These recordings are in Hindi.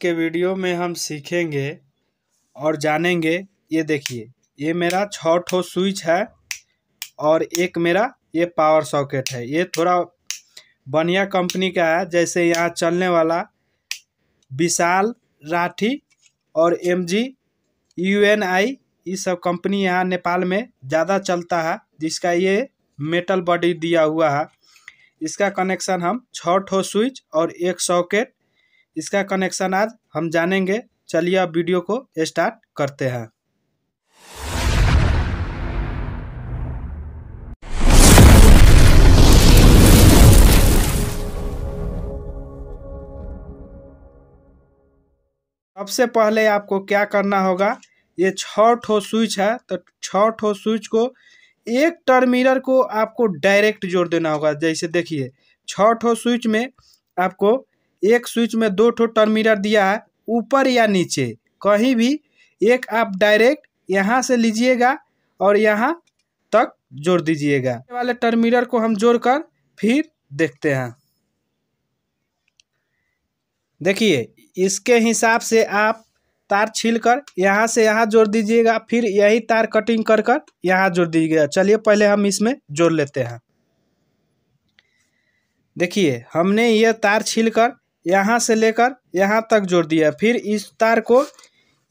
के वीडियो में हम सीखेंगे और जानेंगे ये देखिए ये मेरा छः स्विच है और एक मेरा ये पावर सॉकेट है ये थोड़ा बनिया कंपनी का है जैसे यहाँ चलने वाला विशाल राठी और M G U N I ये सब कंपनी यहाँ नेपाल में ज़्यादा चलता है जिसका ये मेटल बॉडी दिया हुआ है इसका कनेक्शन हम छः स्विच और एक सॉकेट इसका कनेक्शन आज हम जानेंगे चलिए अब वीडियो को स्टार्ट करते हैं सबसे पहले आपको क्या करना होगा ये छो स्विच है तो छो स्विच को एक टर्मिनल को आपको डायरेक्ट जोड़ देना होगा जैसे देखिए छो स्विच में आपको एक स्विच में दो ठो टर्मिनल दिया है ऊपर या नीचे कहीं भी एक आप डायरेक्ट यहाँ से लीजिएगा और यहाँ तक जोड़ दीजिएगा वाले टर्मिनल को हम जोड़कर फिर देखते हैं देखिए इसके हिसाब से आप तार छील कर यहाँ से यहाँ जोड़ दीजिएगा फिर यही तार कटिंग कर कर यहाँ जोड़ दीजिएगा चलिए पहले हम इसमें जोड़ लेते हैं देखिए हमने ये तार छील कर यहाँ से लेकर यहाँ तक जोड़ दिया फिर इस तार को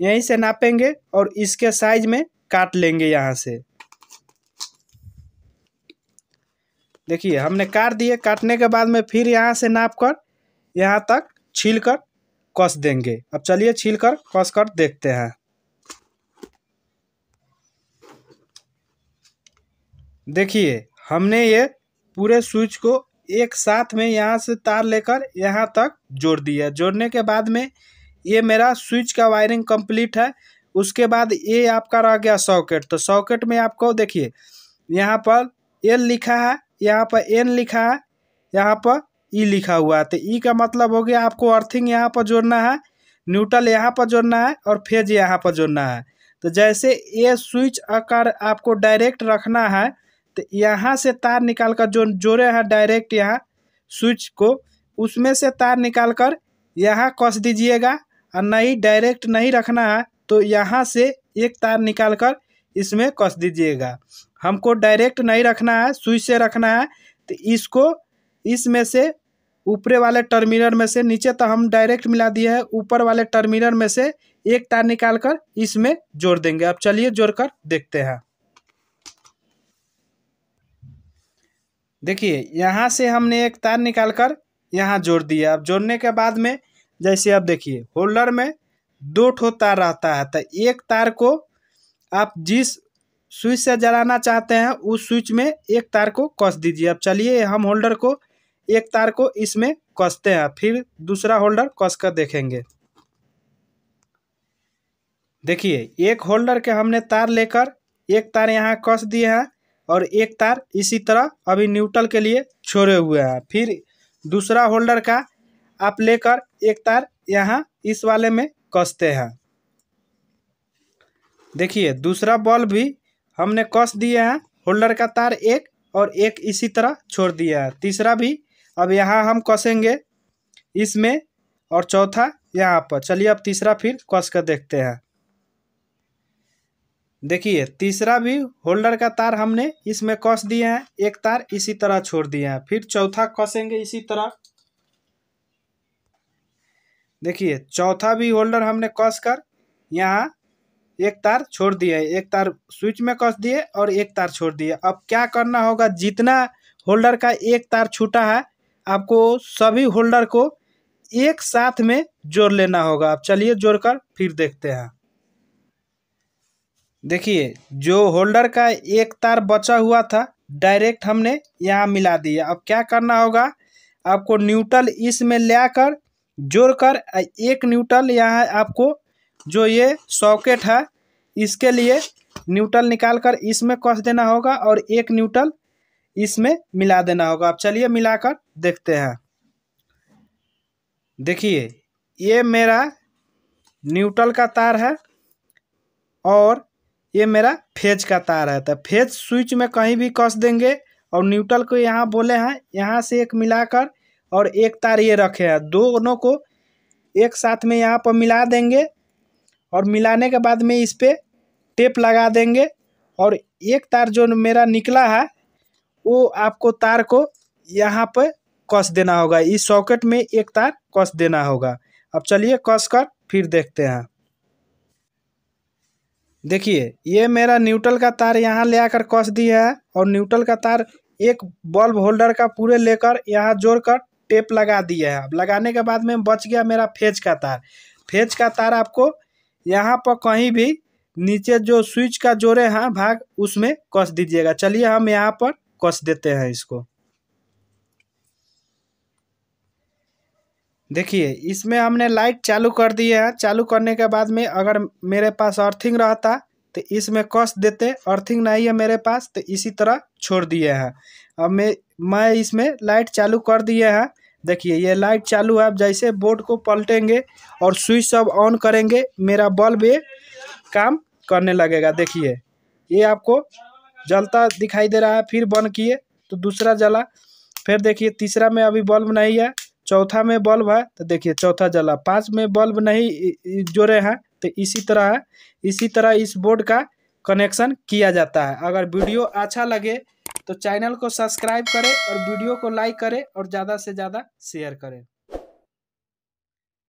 यहीं से नापेंगे और इसके साइज में काट लेंगे यहाँ से देखिए हमने काट दिए काटने के बाद में फिर यहाँ से नाप कर यहाँ तक छील कर कस देंगे अब चलिए छील कर कस कर देखते हैं देखिए हमने ये पूरे स्विच को एक साथ में यहाँ से तार लेकर यहाँ तक जोड़ दिया जोड़ने के बाद में ये मेरा स्विच का वायरिंग कंप्लीट है उसके बाद ये आपका रह गया सॉकेट तो सॉकेट में आपको देखिए यहाँ पर एल लिखा है यहाँ पर एन लिखा है यहाँ पर ई e लिखा हुआ है तो ई e का मतलब हो गया आपको अर्थिंग यहाँ पर जोड़ना है न्यूट्रल यहाँ पर जोड़ना है और फेज यहाँ पर जोड़ना है तो जैसे ये स्विच आकार आपको डायरेक्ट रखना है तो यहाँ से तार निकाल कर जो जोड़े हैं डायरेक्ट यहाँ स्विच को उसमें से तार निकाल कर यहाँ कस दीजिएगा और नहीं डायरेक्ट नहीं रखना है तो यहाँ से एक तार निकाल कर इसमें कस दीजिएगा हमको डायरेक्ट नहीं रखना है स्विच से रखना है तो इसको इसमें से ऊपरे वाले टर्मिनल में से नीचे तो हम डायरेक्ट मिला दिए हैं ऊपर वाले टर्मिनल में से एक तार निकाल कर इसमें जोड़ देंगे अब चलिए जोड़कर देखते हैं देखिए यहाँ से हमने एक तार निकाल कर यहाँ जोड़ दिया अब जोड़ने के बाद में जैसे अब देखिए होल्डर में दो ठो तार रहता है तो एक तार को आप जिस स्विच से जलाना चाहते हैं उस स्विच में एक तार को कस दीजिए अब चलिए हम होल्डर को एक तार को इसमें कसते हैं फिर दूसरा होल्डर कस कर देखेंगे देखिए एक होल्डर के हमने तार लेकर एक तार यहाँ कस दिए हैं और एक तार इसी तरह अभी न्यूट्रल के लिए छोड़े हुए हैं फिर दूसरा होल्डर का आप लेकर एक तार यहाँ इस वाले में कसते हैं देखिए दूसरा बॉल भी हमने कस दिए हैं होल्डर का तार एक और एक इसी तरह छोड़ दिया है तीसरा भी अब यहाँ हम कसेंगे इसमें और चौथा यहाँ पर चलिए अब तीसरा फिर कस कर देखते हैं देखिए तीसरा भी होल्डर का तार हमने इसमें कस दिया है एक तार इसी तरह छोड़ दिया है फिर चौथा कसेंगे इसी तरह देखिए चौथा भी होल्डर हमने कस कर यहाँ एक तार छोड़ दिया है एक तार स्विच में कस दिए और एक तार छोड़ दिए अब क्या करना होगा जितना होल्डर का एक तार छूटा है आपको सभी होल्डर को एक साथ में जोड़ लेना होगा अब चलिए जोड़कर फिर देखते हैं देखिए जो होल्डर का एक तार बचा हुआ था डायरेक्ट हमने यहाँ मिला दिया अब क्या करना होगा आपको न्यूट्रल इसमें कर जोड़ कर एक न्यूट्रल यहाँ आपको जो ये सॉकेट है इसके लिए न्यूट्रल निकाल कर इसमें कस देना होगा और एक न्यूट्रल इसमें मिला देना होगा अब चलिए मिलाकर देखते हैं देखिए ये मेरा न्यूट्रल का तार है और ये मेरा फेज का तार है तो फेज स्विच में कहीं भी कस देंगे और न्यूट्रल को यहाँ बोले हैं यहाँ से एक मिलाकर और एक तार ये रखे हैं दोनों को एक साथ में यहाँ पर मिला देंगे और मिलाने के बाद में इस पर टेप लगा देंगे और एक तार जो मेरा निकला है वो आपको तार को यहाँ पर कस देना होगा इस सॉकेट में एक तार कस देना होगा अब चलिए कस कर फिर देखते हैं देखिए ये मेरा न्यूट्रल का तार यहाँ ले आकर कस दिया है और न्यूट्रल का तार एक बल्ब होल्डर का पूरे लेकर यहाँ जोड़कर टेप लगा दिया है अब लगाने के बाद में बच गया मेरा फेज का तार फेज का तार आपको यहाँ पर कहीं भी नीचे जो स्विच का जोड़े हैं भाग उसमें कस दीजिएगा चलिए हम यहाँ पर कस देते हैं इसको देखिए इसमें हमने लाइट चालू कर दी है चालू करने के बाद में अगर मेरे पास अर्थिंग रहता तो इसमें कस देते अर्थिंग नहीं है मेरे पास तो इसी तरह छोड़ दिए हैं अब मैं मैं इसमें लाइट चालू कर दिए हैं देखिए ये लाइट चालू है अब जैसे बोर्ड को पलटेंगे और स्विच सब ऑन करेंगे मेरा बल्ब ये काम करने लगेगा देखिए ये आपको जलता दिखाई दे रहा है फिर बंद किए तो दूसरा जला फिर देखिए तीसरा में अभी बल्ब नहीं है चौथा में बल्ब है तो देखिए चौथा जला पाँच में बल्ब नहीं जोड़े हैं तो इसी तरह है इसी तरह इस बोर्ड का कनेक्शन किया जाता है अगर वीडियो अच्छा लगे तो चैनल को सब्सक्राइब करें और वीडियो को लाइक करें और ज़्यादा से ज़्यादा शेयर करें